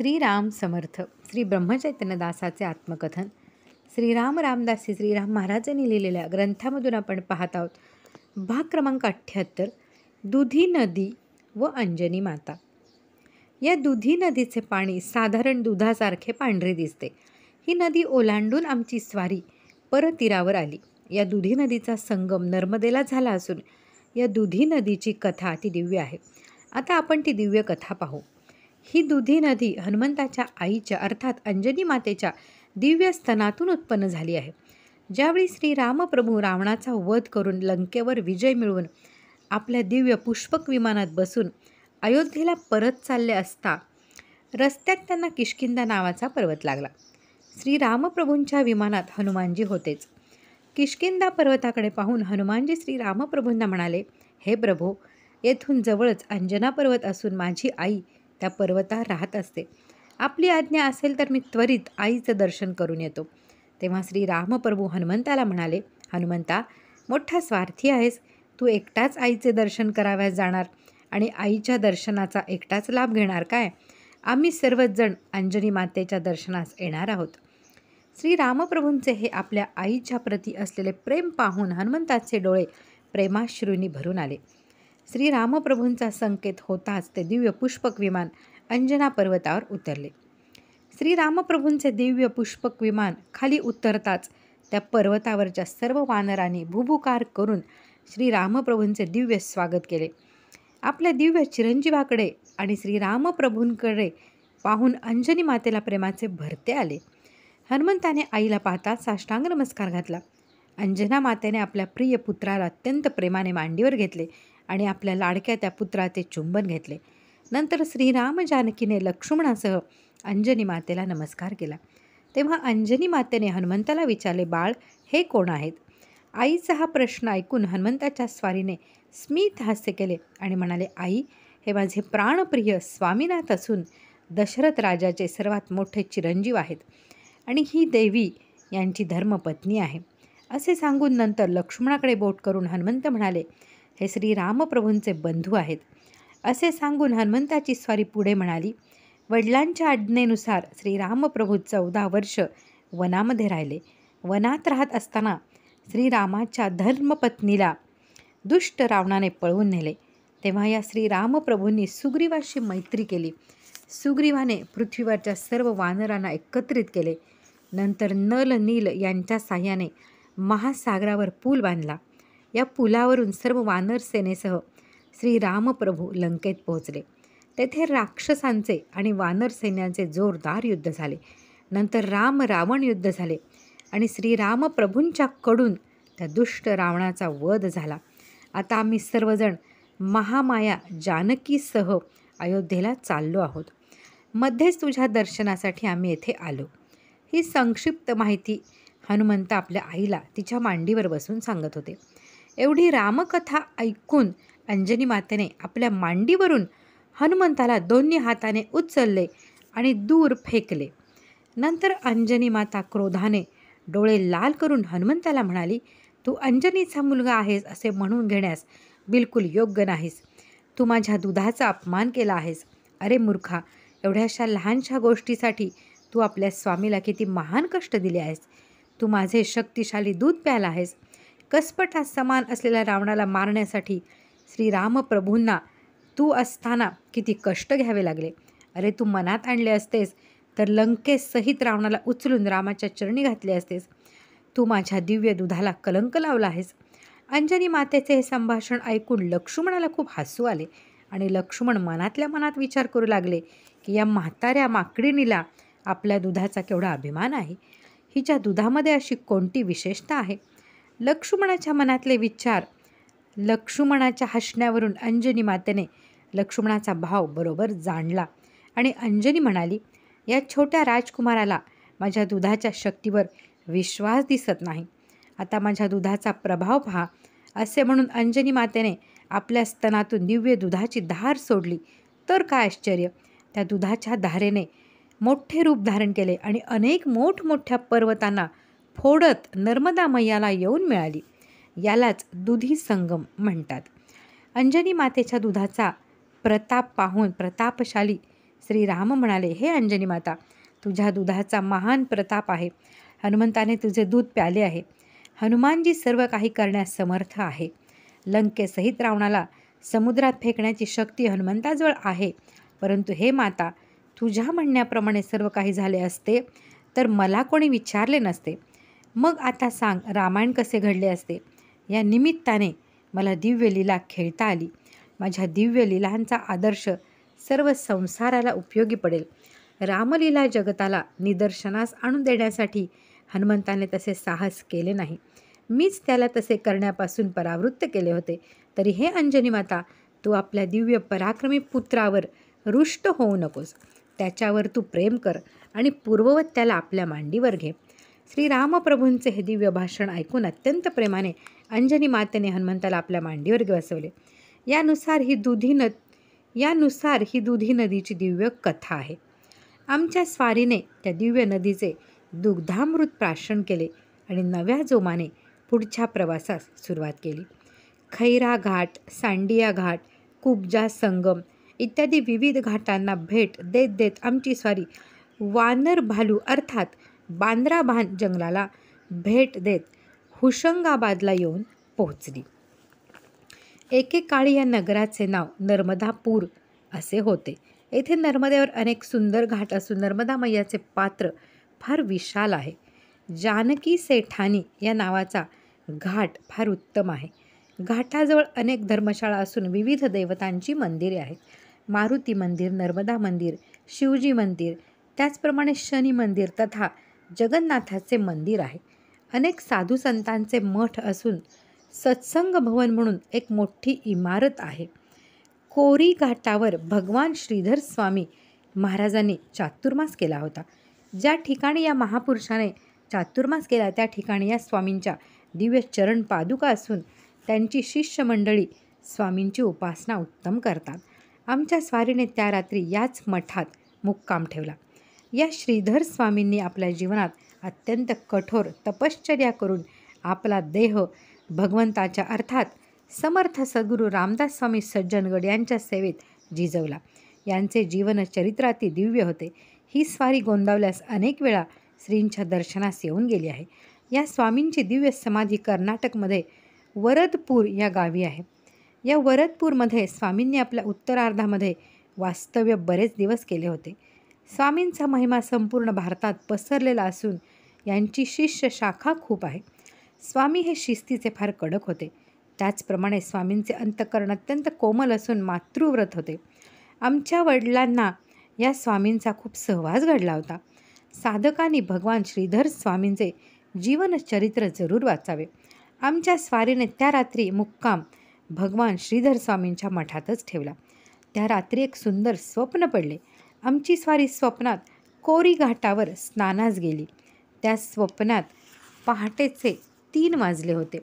श्रीराम समर्थ श्री ब्रह्मचैतन्यदासाचे आत्मकथन श्रीराम रामदासी श्रीराम महाराजांनी लिहिलेल्या ग्रंथामधून आपण पाहत आहोत भाग क्रमांक अठ्ठ्याहत्तर दुधी नदी व अंजनी माता या दुधी नदीचे पाणी साधारण दुधासारखे पांढरे दिसते ही नदी ओलांडून आमची स्वारी परतीरावर आली या दुधी नदीचा संगम नर्मदेला झाला असून या दुधी नदीची कथा ती दिव्य आहे आता आपण ती दिव्य कथा पाहू ही दुधी नदी हनुमंताच्या आईच्या अर्थात अंजनी मातेच्या दिव्य स्तनातून उत्पन्न झाली आहे ज्यावेळी श्री रामप्रभू रावणाचा वध करून लंकेवर विजय मिळवून आपल्या दिव्य पुष्पक विमानात बसून अयोध्येला परत चालले असता रस्त्यात त्यांना किशकिंदा नावाचा पर्वत लागला श्री रामप्रभूंच्या विमानात हनुमानजी होतेच किशकिंदा पर्वताकडे पाहून हनुमानजी श्री रामप्रभूंना म्हणाले हे प्रभू येथून जवळच अंजना पर्वत असून माझी आई त्या पर्वता राहत असते आपली आज्ञा असेल तर मी त्वरित आईचं दर्शन करून येतो तेव्हा श्री रामप्रभू हनुमंताला म्हणाले हनुमंता मोठा स्वार्थी आहेस तू एकटाच आईचे दर्शन कराव्यास जाणार आणि आईच्या दर्शनाचा एकटाच लाभ घेणार काय आम्ही सर्वच जण अंजनी मातेच्या दर्शनास येणार आहोत श्री रामप्रभूंचे हे आपल्या आईच्या प्रती असलेले प्रेम पाहून हनुमंताचे डोळे प्रेमाश्रूंनी भरून आले श्रीरामप्रभूंचा संकेत होताच ते दिव्य पुष्पक विमान अंजना पर्वतावर उतरले श्रीरामप्रभूंचे दिव्य पुष्पक विमान खाली उतरताच त्या पर्वतावरच्या सर्व वानरांनी भुभुकार करून श्रीरामप्रभूंचे दिव्य स्वागत केले आपल्या दिव्य चिरंजीवाकडे आणि श्रीरामप्रभूंकडे पाहून अंजनी मातेला प्रेमाचे भरते आले हनुमंताने आईला पाहता साष्टांग नमस्कार घातला अंजना मातेने आपल्या प्रिय पुत्राला अत्यंत प्रेमाने मांडीवर घेतले आणि आपल्या लाडक्या त्या पुत्राचे चुंबन घेतले नंतर श्रीराम जानकीने लक्ष्मणासह अंजनी मातेला नमस्कार केला तेव्हा अंजनी मातेने हनुमंताला विचारले बाळ हे कोण आहेत आईचा हा प्रश्न ऐकून हनुमंताच्या स्वारीने स्मित हास्य केले आणि म्हणाले आई हे माझे प्राणप्रिय स्वामीनाथ असून दशरथ राजाचे सर्वात मोठे चिरंजीव आहेत आणि ही देवी यांची धर्मपत्नी आहे असे सांगून नंतर लक्ष्मणाकडे बोट करून हनुमंत म्हणाले हे श्री रामप्रभूंचे बंधू आहेत असे सांगून हनुमंताची स्वारी पुढे म्हणाली वडिलांच्या आज्ञेनुसार श्रीरामप्रभू चौदा वर्ष वनामध्ये राहिले वनात राहत असताना श्रीरामाच्या धर्मपत्नीला दुष्ट रावणाने पळवून नेले तेव्हा या श्रीरामप्रभूंनी सुग्रीवाशी मैत्री केली सुग्रीवाने पृथ्वीवरच्या सर्व वानरांना एकत्रित केले नंतर नल नील यांच्या साह्याने महासागरावर पूल बांधला या पुलावरून सर्व वानर सेनेसह श्रीरामप्रभू लंकेत पोहोचले तेथे राक्षसांचे आणि वानर सैन्यांचे जोरदार युद्ध झाले नंतर राम रावण युद्ध झाले आणि श्रीरामप्रभूंच्या कडून त्या दुष्ट रावणाचा वध झाला आता आम्ही सर्वजण महामाया जानकीसह अयोध्येला चाललो आहोत मध्येच तुझ्या दर्शनासाठी आम्ही येथे आलो ही संक्षिप्त माहिती हनुमंत आपल्या आईला तिच्या मांडीवर बसून सांगत होते एवढी रामकथा ऐकून अंजनी मातेने आपल्या मांडीवरून हनुमंताला दोन्ही हाताने उचलले आणि दूर फेकले नंतर अंजनी माता क्रोधाने डोळे लाल करून हनुमंताला म्हणाली तू अंजनीचा मुलगा आहेस असे म्हणून घेण्यास बिलकुल योग्य नाहीस तू माझ्या दुधाचा अपमान केला आहेस अरे मूर्खा एवढ्याशा लहानशा गोष्टीसाठी तू आपल्या स्वामीला किती महान कष्ट दिले आहेस तू माझे शक्तिशाली दूध प्यायला आहेस कसपट हा समान असलेल्या रावणाला मारण्यासाठी प्रभूंना तू असताना किती कष्ट घ्यावे लागले अरे तू मनात आणले असतेस तर लंकेसहित रावणाला उचलून रामाच्या चरणी घातले असतेस तू माझ्या दिव्य दुधाला कलंक लावला आहेस अंजनी मातेचे हे संभाषण ऐकून लक्ष्मणाला खूप हसू आले आणि लक्ष्मण मनातल्या मनात विचार करू लागले की या म्हाताऱ्या माकडिणीला आपल्या दुधाचा केवढा अभिमान आहे हिच्या दुधामध्ये अशी कोणती विशेषता आहे लक्ष्मणाच्या मनातले विचार लक्ष्मणाच्या हसण्यावरून अंजनी मातेने लक्ष्मणाचा भाव बरोबर जाणला आणि अंजनी म्हणाली या छोट्या राजकुमाराला माझ्या दुधाच्या शक्तीवर विश्वास दिसत नाही आता माझ्या दुधाचा प्रभाव पहा असे म्हणून अंजनी मातेने आपल्या स्तनातून दिव्य दुधाची धार सोडली तर काय आश्चर्य त्या दुधाच्या धारेने मोठे रूप धारण केले आणि अनेक मोठमोठ्या पर्वतांना फोडत नर्मदा मैयाला येऊन मिळाली यालाच दुधी संगम म्हणतात अंजनी मातेच्या दुधाचा प्रताप पाहून प्रतापशाली श्रीराम म्हणाले हे अंजनी माता तुझ्या दुधाचा महान प्रताप आहे हनुमंताने तुझे दूध प्याले आहे हनुमानजी सर्व काही करण्यास समर्थ आहे लंकेसहित रावणाला समुद्रात फेकण्याची शक्ती हनुमंताजवळ आहे परंतु हे माता तुझ्या म्हणण्याप्रमाणे सर्व काही झाले असते तर मला कोणी विचारले नसते मग आता सांग रामायण कसे घडले असते या निमित्ताने मला दिव्य लीला खेळता आली माझ्या दिव्य लिलांचा आदर्श सर्व संसाराला उपयोगी पडेल रामलीला जगताला निदर्शनास आणून देण्यासाठी हनुमंताने तसे साहस केले नाही मीच त्याला तसे करण्यापासून परावृत्त केले होते तरी हे अंजनी माता तू आपल्या दिव्य पराक्रमी पुत्रावर रुष्ट होऊ नकोस त्याच्यावर तू प्रेम कर आणि पूर्ववत त्याला आपल्या मांडीवर घे श्रीरामप्रभूंचे हे दिव्य भाषण ऐकून अत्यंत प्रेमाने अंजनी मातेने हनुमंताला आपल्या मांडीवर बसवले यानुसार ही दुधी न यानुसार ही दुधी नदीची दिव्य कथा आहे आमच्या स्वारीने त्या दिव्य नदीचे दुग्धामृत प्राशन केले आणि नव्या जोमाने पुढच्या प्रवासास सुरुवात केली खैरा घाट सांडिया घाट कुबजा संगम इत्यादी विविध घाटांना भेट देत देत आमची स्वारी वानर भालू अर्थात बांद्रा भान जंगलाला भेट देत हुशंगाबादला येऊन पोहोचली एकेकाळी या नगराचे नाव नर्मदापूर असे होते येथे नर्मदेवर अनेक सुंदर घाट असून नर्मदा मैयाचे पात्र फार विशाल आहे जानकी सेठानी या नावाचा घाट फार उत्तम आहे घाटाजवळ अनेक धर्मशाळा असून विविध देवतांची मंदिरे आहेत मारुती मंदिर नर्मदा मंदिर शिवजी मंदिर त्याचप्रमाणे शनी मंदिर तथा जगन्नाथाचे मंदिर आहे अनेक साधू संतांचे मठ असून सत्संग भवन म्हणून एक मोठी इमारत आहे कोरी घाटावर भगवान श्रीधर स्वामी महाराजांनी चातुर्मास केला होता ज्या ठिकाणी या महापुरुषाने चातुर्मास केला त्या ठिकाणी या स्वामींच्या दिव्य चरण पादुका असून त्यांची शिष्यमंडळी स्वामींची उपासना उत्तम करतात आमच्या स्वारीने त्या रात्री याच मठात मुक्काम ठेवला या श्रीधर स्वामींनी आपल्या जीवनात अत्यंत कठोर तपश्चर्या करून आपला देह भगवंताच्या अर्थात समर्थ सद्गुरू रामदास स्वामी सज्जनगड यांच्या सेवेत जिजवला यांचे जीवन चरित्राती दिव्य होते ही स्वारी गोंदावल्यास अनेक वेळा श्रींच्या दर्शनास येऊन गेली आहे या स्वामींची दिव्य समाधी कर्नाटकमध्ये वरदपूर या गावी आहे या वरदपूरमध्ये स्वामींनी आपल्या उत्तरार्धामध्ये वास्तव्य बरेच दिवस केले होते स्वामींचा महिमा संपूर्ण भारतात पसरलेला असून यांची शिष्य शाखा खूप आहे स्वामी हे शिस्तीचे फार कडक होते त्याचप्रमाणे स्वामींचे अंतकरण अत्यंत कोमल असून मातृव्रत होते आमच्या वडिलांना या स्वामींचा खूप सहवास घडला होता साधकांनी भगवान श्रीधर स्वामींचे जीवनचरित्र जरूर वाचावे आमच्या स्वारीने त्या रात्री मुक्काम भगवान श्रीधर स्वामींच्या मठातच ठेवला त्या रात्री एक सुंदर स्वप्न पडले आमची स्वारी स्वप्नात कोरी घाटावर स्नानास गेली त्या स्वप्नात पहाटेचे तीन वाजले होते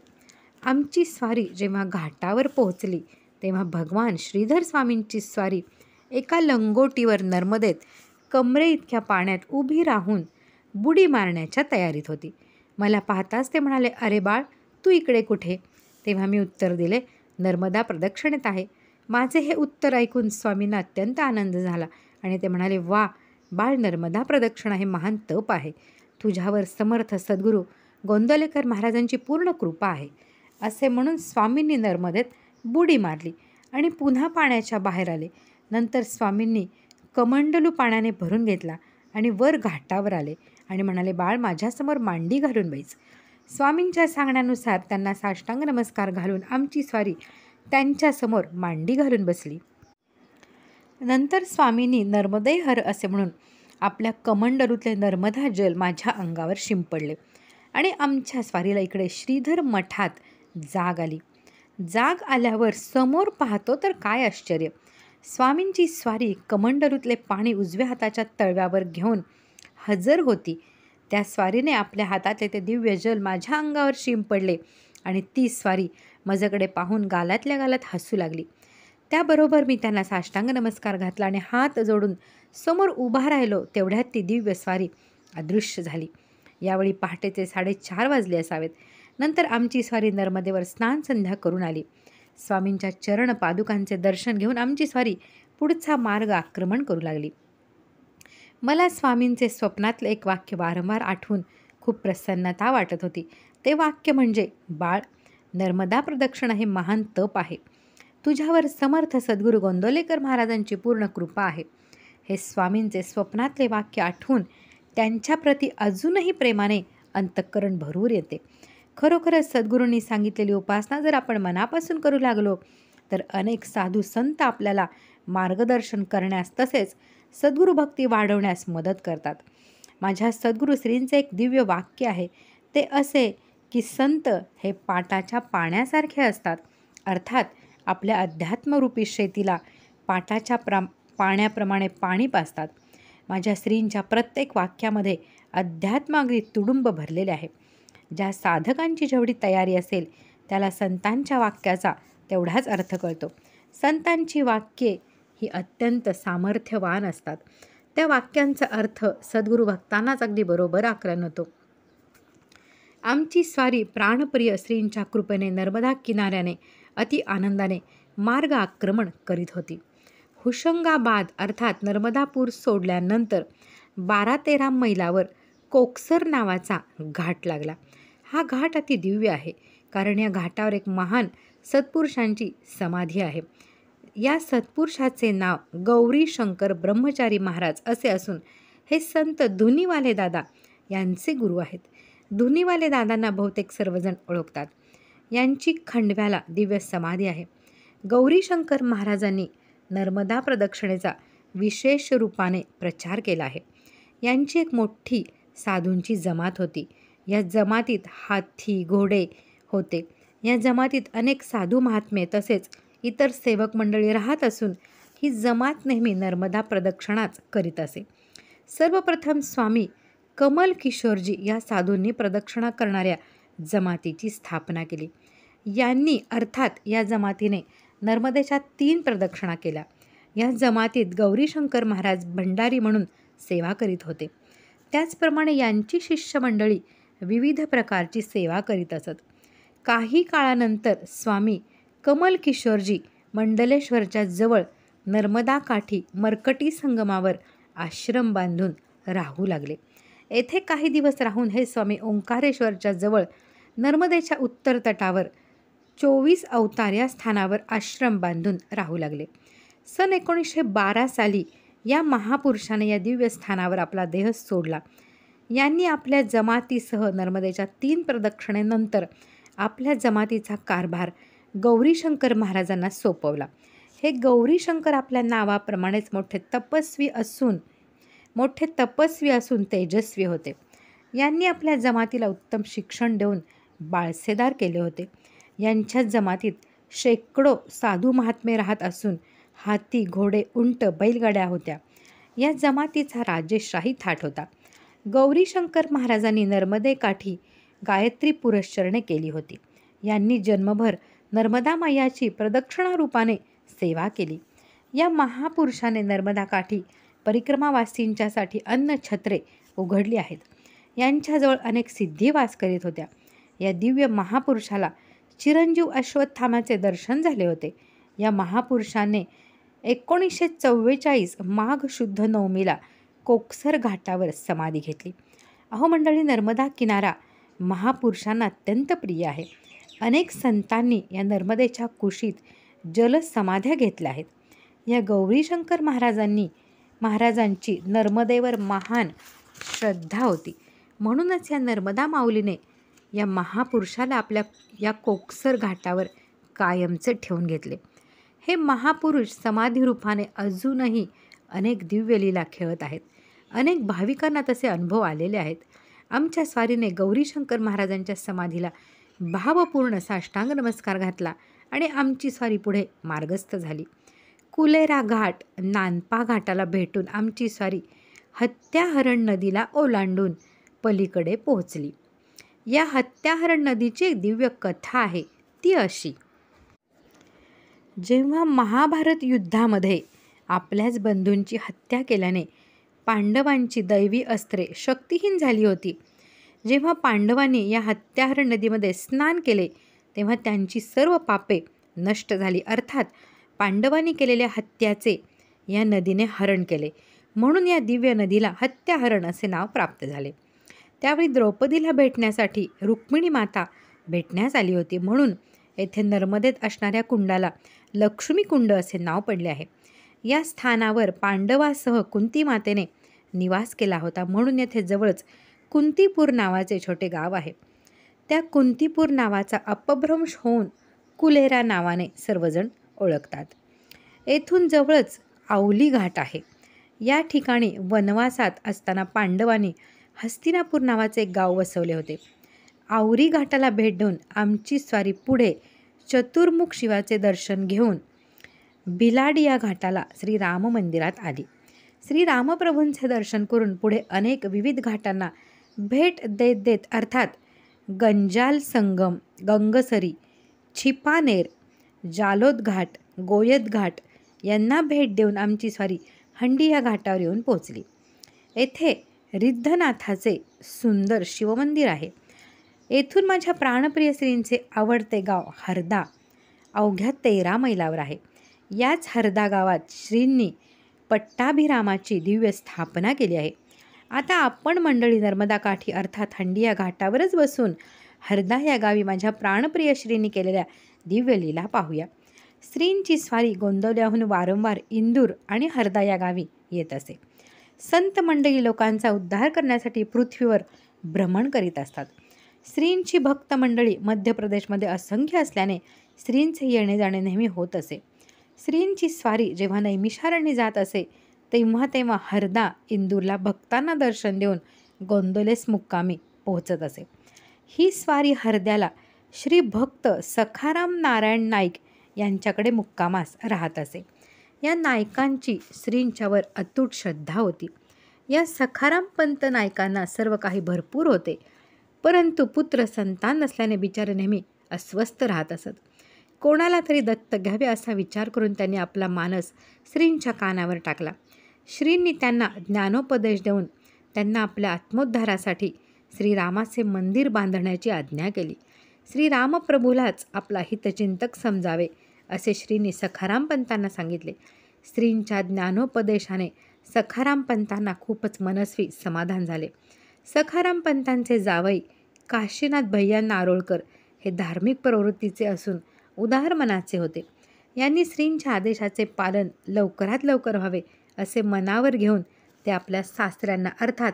आमची स्वारी जेव्हा घाटावर पोहोचली तेव्हा भगवान श्रीधर स्वामींची स्वारी एका लंगोटीवर नर्मदेत कमरे इतक्या पाण्यात उभी राहून बुडी मारण्याच्या तयारीत होती मला पाहताच ते म्हणाले अरे बाळ तू इकडे कुठे तेव्हा मी उत्तर दिले नर्मदा प्रदक्षिणेत आहे माझे हे उत्तर ऐकून स्वामींना अत्यंत आनंद झाला आणि ते म्हणाले वा बाळ नर्मदा प्रदक्षिणा हे महान तप आहे तुझ्यावर समर्थ सद्गुरू गोंदलेकर महाराजांची पूर्ण कृपा आहे असे म्हणून स्वामींनी नर्मदेत बुडी मारली आणि पुन्हा पाण्याच्या बाहेर आले नंतर स्वामींनी कमंडलू पाण्याने भरून घेतला आणि वर घाटावर आले आणि म्हणाले बाळ माझ्यासमोर मांडी घालून बैस स्वामींच्या सांगण्यानुसार त्यांना साष्टांग नमस्कार घालून आमची स्वारी त्यांच्यासमोर मांडी घालून बसली नंतर स्वामींनी नर्मदे हर असे म्हणून आपल्या कमंडरूतले नर्मदा जल माझ्या अंगावर शिंपडले आणि आमच्या स्वारीला इकडे श्रीधर मठात जाग आली जाग आल्यावर समोर पाहतो तर काय आश्चर्य स्वामींची स्वारी कमंडरूतले पाणी उजव्या हाताच्या तळव्यावर घेऊन हजर होती त्या स्वारीने आपल्या हातातले ते दिव्य जल माझ्या अंगावर शिंपडले आणि ती स्वारी माझ्याकडे पाहून गालातल्या गालात हसू लागली त्याबरोबर मी त्यांना साष्टांग नमस्कार घातला आणि हात जोडून समोर उभा राहिलो तेवढ्यात ती दिव्य स्वारी अदृश्य झाली यावेळी पहाटेचे साडेचार वाजले असावेत नंतर आमची स्वारी नर्मदेवर स्नान संध्या करून आली स्वामींच्या चरण पादुकांचे दर्शन घेऊन आमची स्वारी पुढचा मार्ग आक्रमण करू लागली मला स्वामींचे स्वप्नातलं एक वाक्य वारंवार आठवून खूप प्रसन्नता वाटत होती ते वाक्य म्हणजे बाळ नर्मदा प्रदक्षिणा हे महान तप आहे तुझ्यावर समर्थ सद्गुरू गोंदोलेकर महाराजांची पूर्ण कृपा आहे हे स्वामींचे स्वप्नातले वाक्य आठवून त्यांच्याप्रती अजूनही प्रेमाने अंतःकरण भरूर येते खरोखरच सद्गुरूंनी सांगितलेली उपासना जर आपण मनापासून करू लागलो तर अनेक साधू संत आपल्याला मार्गदर्शन करण्यास तसेच सद्गुरू भक्ती वाढवण्यास मदत करतात माझ्या सद्गुरू श्रींचे एक दिव्य वाक्य आहे ते असे की संत हे पाटाच्या पाण्यासारखे असतात अर्थात आपल्या अध्यात्मरूपी शेतीला पाटाच्या प्रा पाण्याप्रमाणे पाणी पाजतात माझ्या स्त्रींच्या प्रत्येक वाक्यामध्ये अध्यात्म अगदी तुडुंब भरलेले आहे ज्या साधकांची जेवढी तयारी असेल त्याला संतांच्या वाक्याचा तेवढाच अर्थ कळतो संतांची वाक्ये ही अत्यंत सामर्थ्यवान असतात त्या वाक्यांचा अर्थ सद्गुरू भक्तांनाच अगदी बरोबर आकलन होतो आमची स्वारी प्राणप्रिय स्त्रींच्या कृपेने नर्मदा किनाऱ्याने अति आनंदाने मार्ग आक्रमण करीत होती हुशंगाबाद अर्थात नर्मदापूर सोडल्यानंतर बारा तेरा मैलावर कोकसर नावाचा घाट लागला हा घाट अति दिव्य आहे कारण या घाटावर एक महान सत्पुरुषांची समाधी आहे या सत्पुरुषाचे नाव गौरी शंकर ब्रह्मचारी महाराज असे असून हे संत धुनीवाले दादा यांचे गुरु आहेत धुनीवाले दादांना बहुतेक सर्वजण ओळखतात यांची खंडव्याला दिव्य समाधी आहे गौरीशंकर महाराजांनी नर्मदा प्रदक्षिणेचा विशेष रूपाने प्रचार केला आहे यांची एक मोठी साधूंची जमात होती या जमातीत हाथी घोडे होते या जमातीत अनेक साधू महात्मे तसेच इतर सेवक मंडळी राहत असून ही जमात नेहमी नर्मदा प्रदक्षिणाच करीत असे सर्वप्रथम स्वामी कमल किशोरजी या साधूंनी प्रदक्षिणा करणाऱ्या जमातीची स्थापना केली यांनी अर्थात या जमातीने नर्मदेच्या तीन प्रदक्षिणा केल्या या जमातीत गौरीशंकर महाराज भंडारी म्हणून सेवा करीत होते त्याचप्रमाणे यांची शिष्यमंडळी विविध प्रकारची सेवा करीत असत काही काळानंतर स्वामी कमल किशोरजी मंडलेश्वरच्या जवळ नर्मदा काठी मरकटी संगमावर आश्रम बांधून राहू लागले येथे काही दिवस राहून हे स्वामी ओंकारेश्वरच्या जवळ नर्मदेच्या उत्तर तटावर चोवीस अवतार या स्थानावर आश्रम बांधून राहू लागले सन एकोणीसशे बारा साली या महापुरुषाने या दिव्य स्थानावर आपला देह सोडला यांनी आपल्या जमातीसह नर्मदेच्या तीन प्रदक्षिणेनंतर आपल्या जमातीचा कारभार गौरीशंकर महाराजांना सोपवला हे गौरीशंकर आपल्या नावाप्रमाणेच मोठे तपस्वी असून मोठे तपस्वी असून तेजस्वी होते यांनी आपल्या जमातीला उत्तम शिक्षण देऊन बाळसेदार केले होते यांच्या जमातीत शेकडो साधू महात्मे राहत असून हाती घोडे उंट बैलगाड्या होत्या या जमातीचा राजेशाही थाट होता गौरीशंकर महाराजांनी नर्मदेकाठी गायत्री पुरश्चरणे केली होती यांनी जन्मभर नर्मदा मैयाची प्रदक्षिणारूपाने सेवा केली या महापुरुषाने नर्मदा काठी परिक्रमावासींच्यासाठी अन्न छत्रे उघडली आहेत यांच्याजवळ अनेक सिद्धी वास करीत होत्या या दिव्य महापुरुषाला चिरंजीव अश्वत्थामाचे दर्शन झाले होते या महापुरुषाने एकोणीसशे चव्वेचाळीस माघ शुद्ध नवमीला कोकसर घाटावर समाधी घेतली अहो मंडळी नर्मदा किनारा महापुरुषांना अत्यंत प्रिय आहे अनेक संतांनी या नर्मदेच्या कुशीत जलसमाध्या घेतल्या आहेत या गौरीशंकर महाराजांनी महाराजांची नर्मदेवर महान श्रद्धा होती म्हणूनच या नर्मदा माऊलीने या महापुरुषाला आपल्या या कोकसर घाटावर कायमचे ठेवून घेतले हे महापुरुष समाधीरूपाने अजूनही अनेक दिव्यलीला खेळत आहेत अनेक भाविकांना तसे अनुभव आलेले आहेत आमच्या स्वारीने गौरीशंकर महाराजांच्या समाधीला भावपूर्ण साष्टांग नमस्कार घातला आणि आमची स्वारी पुढे मार्गस्थ झाली कुलेरा घाट नानपा घाटाला भेटून आमची स्वारी हत्याहरण नदीला ओलांडून पलीकडे पोहोचली या हत्याहरण नदीची एक दिव्य कथा आहे ती अशी जेव्हा महाभारत युद्धामध्ये आपल्याच बंधूंची हत्या केल्याने पांडवांची दैवी अस्त्रे शक्तिहीन झाली होती जेव्हा पांडवांनी या हत्याहरण नदीमध्ये स्नान केले तेव्हा त्यांची सर्व पापे नष्ट झाली अर्थात पांडवांनी केलेल्या हत्याचे या नदीने हरण केले म्हणून या दिव्य नदीला हत्याहरण असे नाव प्राप्त झाले त्यावेळी द्रौपदीला भेटण्यासाठी रुक्मिणी माता भेटण्यास आली होती म्हणून येथे नर्मदेत असणाऱ्या कुंडाला लक्ष्मी कुंड असे नाव पडले आहे या स्थानावर पांडवासह कुंती मातेने निवास केला होता म्हणून येथे जवळच कुंतीपूर नावाचे छोटे गाव आहे त्या कुंतीपूर नावाचा अपभ्रंश होऊन कुलेरा नावाने सर्वजण ओळखतात येथून जवळच आवली घाट आहे या ठिकाणी वनवासात असताना पांडवांनी हस्तिनापूर नावाचे एक गाव वसवले होते आवरी घाटाला भेट देऊन आमची स्वारी पुढे चतुर्मुख शिवाचे दर्शन घेऊन बिलाड या घाटाला श्रीराम मंदिरात आली श्रीरामप्रभूंचे दर्शन करून पुढे अनेक विविध घाटांना भेट देत देत अर्थात गंजाल संगम गंगसरी छिपानेर जालोद घाट गोयत घाट यांना भेट देऊन आमची स्वारी हंडी या घाटावर येऊन पोहोचली येथे रिद्धनाथाचे सुंदर शिवमंदिर आहे येथून माझ्या प्राणप्रिय आवडते गाव हरदा अवघ्या तेरा मैलावर आहे याच हरदा गावात श्रींनी पट्टाभिरामाची दिव्य स्थापना केली आहे आता आपण मंडळी नर्मदा काठी अर्थात हंडी या घाटावरच बसून हरदा या गावी माझ्या प्राणप्रिय श्रींनी केलेल्या दिव्य लीला पाहूया श्रींची स्वारी गोंदवल्याहून वारंवार इंदूर आणि हरदा या गावी येत असे संत मंडळी लोकांचा उद्धार करण्यासाठी पृथ्वीवर भ्रमण करीत असतात स्त्रींची भक्त मंडळी मध्य प्रदेशमध्ये असंख्य असल्याने स्त्रींचे येणे जाणे नेहमी होत असे स्त्रींची स्वारी जेव्हा नैमिषारण्य जात असे तेव्हा तेव्हा हरदा इंदूरला भक्तांना दर्शन देऊन गोंदोलेस मुक्कामी पोहोचत असे ही स्वारी हरद्याला श्री भक्त सखाराम नारायण नाईक यांच्याकडे मुक्कामास राहत असे या नायकांची श्रींच्यावर अतूट श्रद्धा होती या सखाराम पंत नायकांना सर्व काही भरपूर होते परंतु पुत्र संतान नसल्याने बिचारे नेहमी अस्वस्थ राहत असत कोणाला तरी दत्त घ्यावे असा विचार करून त्यांनी आपला मानस श्रींच्या कानावर टाकला श्रींनी त्यांना ज्ञानोपदेश देऊन त्यांना आपल्या आत्मोद्धारासाठी श्रीरामाचे मंदिर बांधण्याची आज्ञा केली श्रीरामप्रभूलाच आपला हितचिंतक समजावे असे श्रींनी सखाराम पंतांना सांगितले स्त्रींच्या ज्ञानोपदेशाने सखाराम पंतांना खूपच मनस्वी समाधान झाले सखाराम पंतांचे जावई काशीनाथ भैया नारोळकर हे धार्मिक प्रवृत्तीचे असून उदार मनाचे होते यांनी स्त्रींच्या आदेशाचे पालन लवकरात लवकर व्हावे असे मनावर घेऊन ते आपल्या सासऱ्यांना अर्थात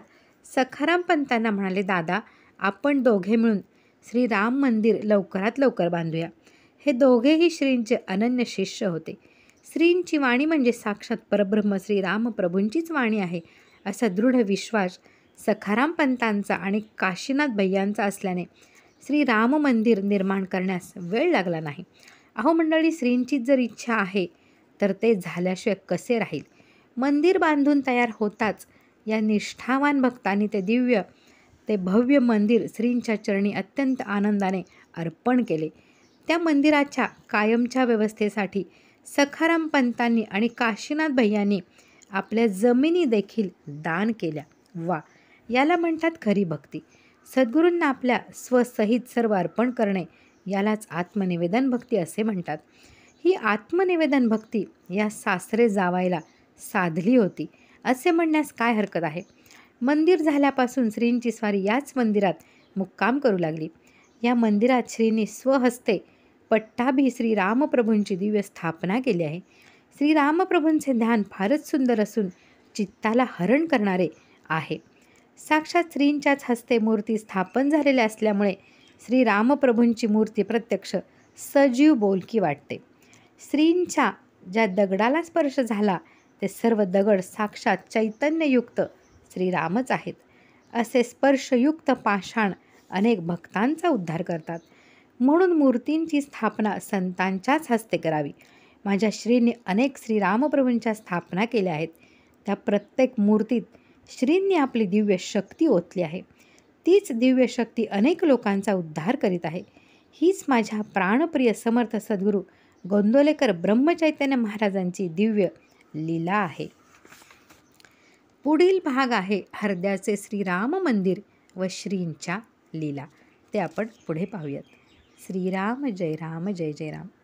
सखाराम पंतांना म्हणाले दादा आपण दोघे मिळून श्रीराम मंदिर लवकरात लवकर बांधूया हे दोघेही श्रींचे अनन्य शिष्य होते श्रींची वाणी म्हणजे साक्षात परब्रह्म श्री प्रभूंचीच वाणी आहे असा दृढ विश्वास सखाराम पंतांचा आणि काशीनाथ भैयांचा असल्याने श्री राम मंदिर निर्माण करण्यास वेळ लागला नाही अहो मंडळी श्रींचीच जर इच्छा आहे तर ते झाल्याशिवाय कसे राहील मंदिर बांधून तयार होताच या निष्ठावान भक्तांनी ते दिव्य ते भव्य मंदिर श्रींच्या चरणी अत्यंत आनंदाने अर्पण केले त्या मंदिराच्या कायमच्या व्यवस्थेसाठी सखाराम पंतांनी आणि काशीनाथ भैयांनी आपल्या जमिनी देखील दान केल्या वा याला म्हणतात खरी भक्ती सद्गुरूंना आपल्या स्वसहित सर्व अर्पण करणे यालाच आत्मनिवेदन भक्ती असे म्हणतात ही आत्मनिवेदन भक्ती या सासरे जावायला साधली होती असे म्हणण्यास काय हरकत आहे मंदिर झाल्यापासून श्रींची स्वारी याच मंदिरात मुक्काम करू लागली या मंदिरात श्रींनी स्वहस्ते पट्टाभी श्री रामप्रभूंची दिव्य स्थापना केली आहे श्री रामप्रभूंचे ध्यान फारच सुंदर असून चित्ताला हरण करणारे आहे साक्षात श्रींच्याच हस्ते मूर्ती स्थापन झालेल्या असल्यामुळे श्री रामप्रभूंची मूर्ती प्रत्यक्ष सजीव बोलकी वाटते श्रींच्या ज्या दगडाला स्पर्श झाला ते सर्व दगड साक्षात चैतन्ययुक्त श्रीरामच आहेत असे स्पर्शयुक्त पाषाण अनेक भक्तांचा उद्धार करतात म्हणून मूर्तींची स्थापना संतांच्याच हस्ते करावी माझ्या श्रींनी अनेक श्रीरामप्रभूंच्या स्थापना केल्या आहेत त्या प्रत्येक मूर्तीत श्रींनी आपली दिव्य शक्ती ओतली आहे तीच दिव्य शक्ती अनेक लोकांचा उद्धार करीत आहे हीच माझ्या प्राणप्रिय समर्थ सद्गुरू गोंदोलेकर ब्रह्मचैतन्य महाराजांची दिव्य लीला आहे पुढील भाग आहे हरद्याचे श्रीराम मंदिर व श्रींच्या लीला ते आपण पुढे पाहूयात श्रीराम जय राम जय जय राम